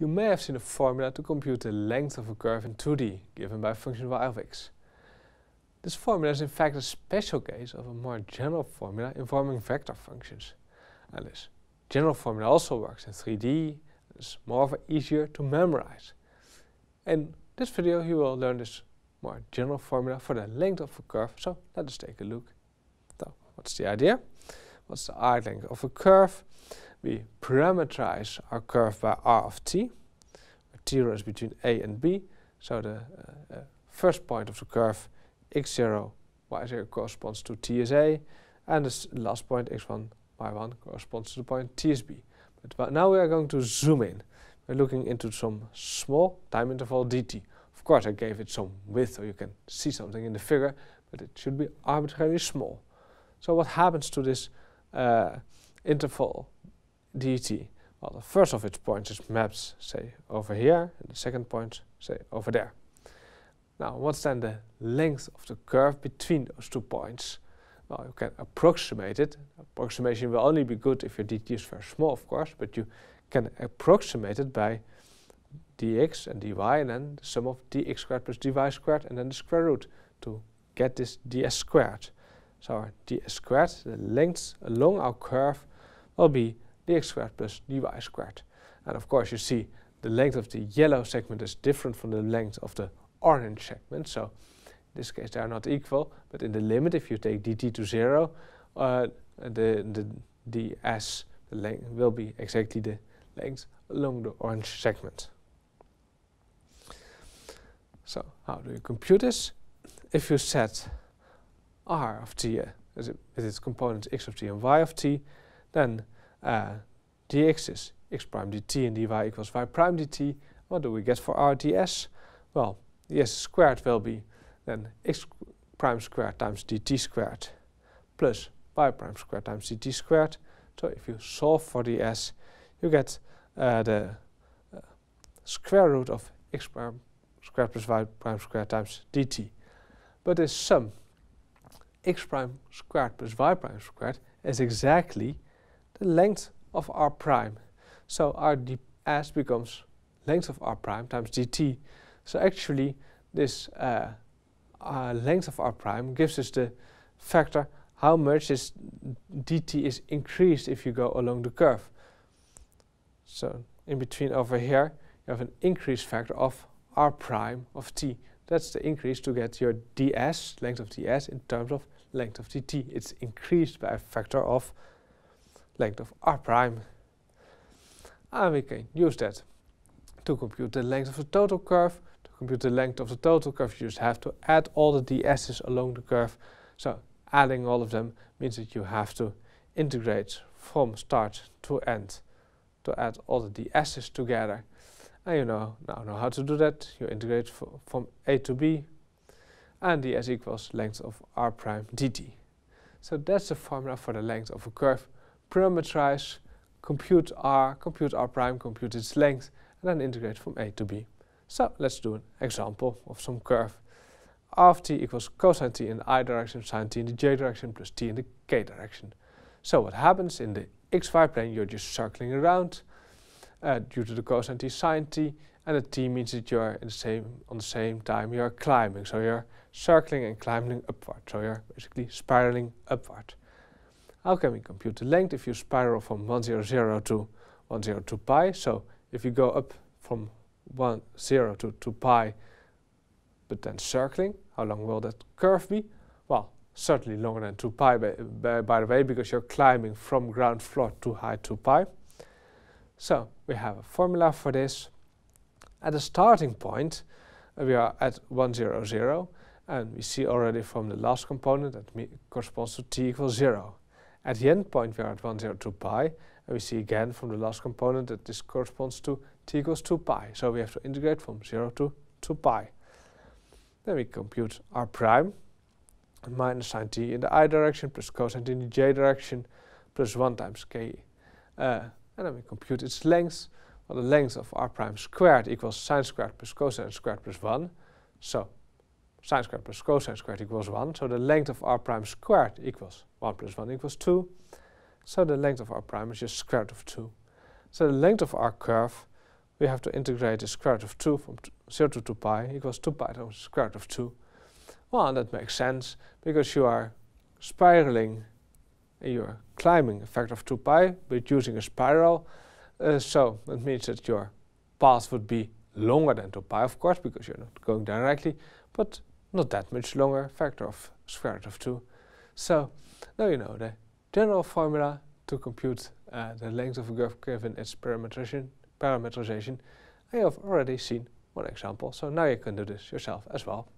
You may have seen a formula to compute the length of a curve in 2D, given by a function y of x. This formula is in fact a special case of a more general formula involving vector functions. And this general formula also works in 3D, and is more easier to memorize. In this video you will learn this more general formula for the length of a curve, so let us take a look. So, what's the idea? What's the arc length of a curve? we parameterize our curve by r of t, where t runs between a and b, so the uh, uh, first point of the curve x0, y0 corresponds to t is a, and the last point x1, y1 corresponds to the point t is b. But now we are going to zoom in. We're looking into some small time interval dt. Of course, I gave it some width, so you can see something in the figure, but it should be arbitrarily small. So what happens to this uh, interval dt. Well, the first of its points is maps, say, over here, and the second point, say, over there. Now, what's then the length of the curve between those two points? Well, you can approximate it. Approximation will only be good if your dt is very small, of course, but you can approximate it by dx and dy, and then the sum of dx squared plus dy squared, and then the square root to get this ds squared. So our ds squared, the length along our curve, will be dx squared plus dy squared. And of course you see the length of the yellow segment is different from the length of the orange segment. So in this case they are not equal, but in the limit if you take dt to 0, uh, the, the ds the length will be exactly the length along the orange segment. So how do you compute this? If you set r of t uh, as it, with its components x of t and y of t, then uh, is x prime dt and dy equals y prime dt. What do we get for r d s? ds? Well, ds squared will be then x prime squared times dt squared plus y prime squared times dt squared. So if you solve for ds, you get uh, the uh, square root of x prime squared plus y prime squared times dt. But this sum x prime squared plus y prime squared is exactly the length of r prime. So r ds becomes length of r prime times dt. So actually this uh, uh, length of r prime gives us the factor how much this dt is increased if you go along the curve. So in between over here you have an increase factor of r prime of t. That's the increase to get your ds, length of ds, in terms of length of dt. It's increased by a factor of length of r prime. And we can use that to compute the length of the total curve. To compute the length of the total curve, you just have to add all the ds's along the curve. So adding all of them means that you have to integrate from start to end to add all the ds's together. And you know now know how to do that. You integrate from a to b, and ds equals length of r prime dt. So that's the formula for the length of a curve parameterize, compute r, compute r prime, compute its length, and then integrate from a to b. So let's do an example of some curve. r of t equals cosine t in the i direction, sine t in the j direction, plus t in the k direction. So what happens in the xy plane, you're just circling around uh, due to the cosine t sine t, and the t means that you're in the same, on the same time you're climbing. So you're circling and climbing upward. So you're basically spiraling upward. How can we compute the length if you spiral from 100 to 102 pi? So if you go up from 1, 0 to 2 pi, but then circling, how long will that curve be? Well, certainly longer than 2 pi, by, by, by the way, because you're climbing from ground floor to high 2 pi. So we have a formula for this. At the starting point, uh, we are at 100, and we see already from the last component that corresponds to t equals 0. At the end point, we are at 102 pi, and we see again from the last component that this corresponds to t equals 2 pi. So we have to integrate from 0 to 2 pi. Then we compute r prime, minus sine t in the i direction, plus cosine t in the j direction, plus 1 times k. Uh, and then we compute its length. Well, the length of r prime squared equals sine squared plus cosine squared plus 1. So sine squared plus cosine squared equals 1. So the length of r prime squared equals 1 plus 1 equals 2. So the length of r prime is just square root of 2. So the length of our curve, we have to integrate the square root of 2 from 0 to 2 pi equals 2 pi times square root of 2. Well, that makes sense because you are spiraling and you are climbing a factor of 2 pi but using a spiral. Uh, so that means that your path would be longer than 2 pi, of course, because you're not going directly, but not that much longer, factor of square root of 2. So now you know the general formula to compute uh, the length of a curve given its parametrization, parametrization. I have already seen one example, so now you can do this yourself as well.